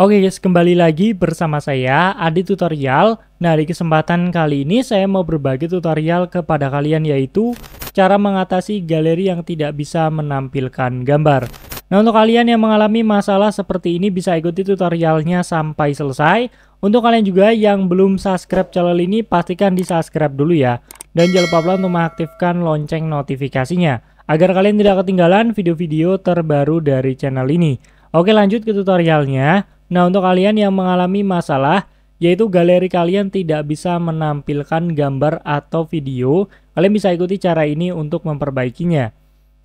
Oke guys, kembali lagi bersama saya Adi Tutorial. Nah, di kesempatan kali ini saya mau berbagi tutorial kepada kalian yaitu cara mengatasi galeri yang tidak bisa menampilkan gambar. Nah, untuk kalian yang mengalami masalah seperti ini bisa ikuti tutorialnya sampai selesai. Untuk kalian juga yang belum subscribe channel ini pastikan di-subscribe dulu ya. Dan jangan lupa pula untuk mengaktifkan lonceng notifikasinya agar kalian tidak ketinggalan video-video terbaru dari channel ini. Oke lanjut ke tutorialnya. Nah, untuk kalian yang mengalami masalah, yaitu galeri kalian tidak bisa menampilkan gambar atau video, kalian bisa ikuti cara ini untuk memperbaikinya.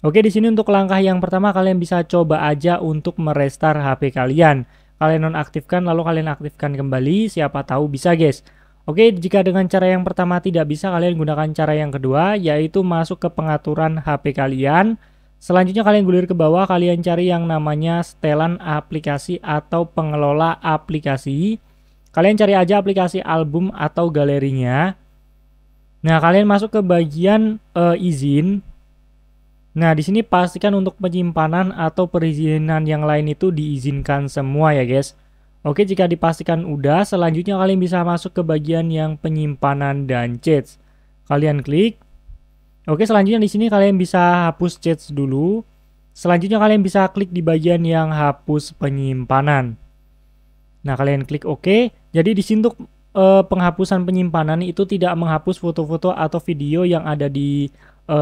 Oke, di sini untuk langkah yang pertama kalian bisa coba aja untuk merestar HP kalian. Kalian nonaktifkan lalu kalian aktifkan kembali, siapa tahu bisa guys. Oke, jika dengan cara yang pertama tidak bisa, kalian gunakan cara yang kedua yaitu masuk ke pengaturan HP kalian. Selanjutnya kalian gulir ke bawah, kalian cari yang namanya setelan aplikasi atau pengelola aplikasi. Kalian cari aja aplikasi album atau galerinya. Nah, kalian masuk ke bagian uh, izin. Nah, di sini pastikan untuk penyimpanan atau perizinan yang lain itu diizinkan semua ya, guys. Oke, jika dipastikan udah, selanjutnya kalian bisa masuk ke bagian yang penyimpanan dan chats. Kalian klik Oke, selanjutnya di sini kalian bisa hapus chats dulu. Selanjutnya kalian bisa klik di bagian yang hapus penyimpanan. Nah, kalian klik OK. Jadi di sini untuk e, penghapusan penyimpanan itu tidak menghapus foto-foto atau video yang ada di e,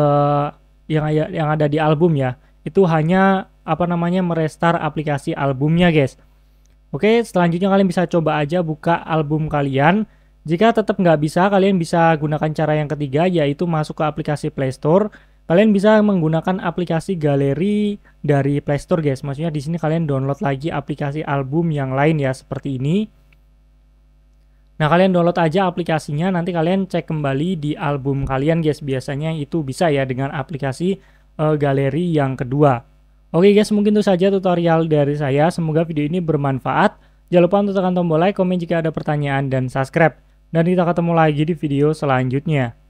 yang yang ada di album ya. Itu hanya apa namanya merestar aplikasi albumnya, guys. Oke, selanjutnya kalian bisa coba aja buka album kalian. Jika tetap nggak bisa, kalian bisa gunakan cara yang ketiga, yaitu masuk ke aplikasi Play Store. Kalian bisa menggunakan aplikasi galeri dari Play Store, guys. Maksudnya di sini kalian download lagi aplikasi album yang lain ya, seperti ini. Nah, kalian download aja aplikasinya, nanti kalian cek kembali di album kalian, guys. Biasanya itu bisa ya dengan aplikasi uh, galeri yang kedua. Oke guys, mungkin itu saja tutorial dari saya. Semoga video ini bermanfaat. Jangan lupa untuk tekan tombol like, komen jika ada pertanyaan, dan subscribe. Dan kita ketemu lagi di video selanjutnya.